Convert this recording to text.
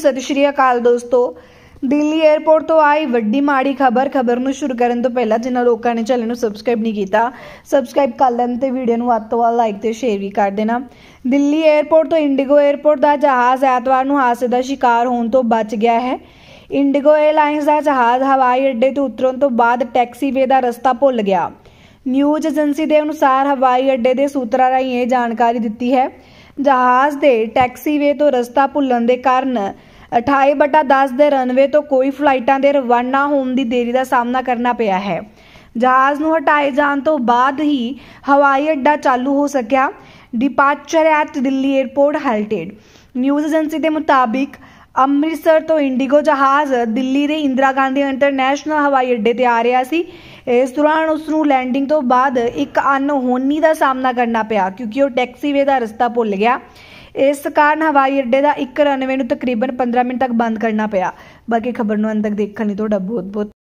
ਸਤਿ ਸ਼੍ਰੀ ਅਕਾਲ ਦੋਸਤੋ ਦਿੱਲੀ 에ਅਰਪੋਰਟ ਤੋਂ ਆਈ ਵੱਡੀ ਮਾੜੀ ਖਬਰ ਖਬਰ ਨੂੰ ਸ਼ੁਰੂ ਕਰਨ ਤੋਂ ਪਹਿਲਾਂ ਜਿਨ੍ਹਾਂ ਲੋਕਾਂ ਨੇ ਚੈਨਲ ਨੂੰ ਸਬਸਕ੍ਰਾਈਬ ਨਹੀਂ ਕੀਤਾ ਸਬਸਕ੍ਰਾਈਬ ਕਰ ਲੈਣ ਤੇ ਵੀਡੀਓ ਨੂੰ ਵੱਧ ਤੋਂ ਵੱਧ ਲਾਈਕ ਤੇ ਸ਼ੇਅਰ ਵੀ ਕਰ ਦੇਣਾ ਦਿੱਲੀ 에ਅਰਪੋਰਟ ਤੋਂ ਇੰਡੀਗੋ 에ਅਰਪੋਰਟ ਦਾ ਜਹਾਜ਼ ਐਤਵਾਰ ਨੂੰ ਹਾਦਸੇ ਦਾ ਸ਼ਿਕਾਰ ਹੋਣ ਤੋਂ ਬਚ ਗਿਆ ਹੈ ਇੰਡੀਗੋ 에ਅਲਾਈਨਸ ਦਾ ਜਹਾਜ਼ ਹਵਾਈ ਅੱਡੇ ਤੋਂ ਉਤਰਨ ਤੋਂ ਬਾਅਦ ਟੈਕਸੀਵੇ ਦਾ ਰਸਤਾ ਭੁੱਲ ਗਿਆ ਨਿਊਜ਼ ਏਜੰਸੀ ਦੇ ਅਨੁਸਾਰ ਹਵਾਈ ਅੱਡੇ ਦੇ ਸੂਤਰਾਂ ਰਾਹੀਂ ਇਹ ਜਾਣਕਾਰੀ ਦਿੱਤੀ ਹੈ ਜਹਾਜ਼ ਦੇ ਟੈਕਸੀਵੇ ਤੋਂ ਰਸਤਾ ਭੁੱਲਣ ਦੇ ਕਾਰਨ 28/10 ਦੇ ਰਨਵੇ ਤੋਂ ਕੋਈ ਫਲਾਈਟਾਂ ਦੇ ਰਵਾਨਾ ਹੋਣ ਦੀ ਦੇਰੀ ਦਾ ਸਾਹਮਣਾ ਕਰਨਾ ਪਿਆ ਹੈ ਜਹਾਜ਼ ਨੂੰ ਹਟਾਏ ਜਾਣ ਤੋਂ ਬਾਅਦ ਹੀ ਹਵਾਈ ਅੱਡਾ ਚਾਲੂ ਹੋ ਸਕਿਆ departure at Delhi airport halted news agency ਦੇ ਮੁਤਾਬਿਕ ਅੰਮ੍ਰਿਤਸਰ ਤੋਂ ਇੰਡੀਗੋ ਜਹਾਜ਼ ਦਿੱਲੀ ਦੇ ਇੰਦਰਾ ਗਾਂਧੀ ਇੰਟਰਨੈਸ਼ਨਲ ਹਵਾਈ ਅੱਡੇ ਤੇ ਆ ਰਿਹਾ ਸੀ ਇਸ ਦੌਰਾਨ ਉਸ ਨੂੰ ਲੈਂਡਿੰਗ ਤੋਂ ਬਾਅਦ ਇੱਕ ਅਨਹੋਨੀ ਦਾ ਸਾਹਮਣਾ ਕਰਨਾ ਪਿਆ ਕਿਉਂਕਿ ਉਹ ਟੈਕਸੀਵੇ ਦਾ ਰਸਤਾ ਭੁੱਲ ਗਿਆ ਇਸ ਕਾਰਨ ਹਵਾਈ ਅੱਡੇ ਦਾ ਇੱਕ ਰਨਵੇ ਨੂੰ ਤਕਰੀਬਨ 15 ਮਿੰਟ ਤੱਕ ਬੰਦ ਕਰਨਾ ਪਿਆ ਬਾਕੀ ਖਬਰ ਨੂੰ ਅੰਤ ਤੱਕ ਦੇਖਣ ਲਈ ਤੁਹਾਡਾ ਬਹੁਤ ਬਹੁਤ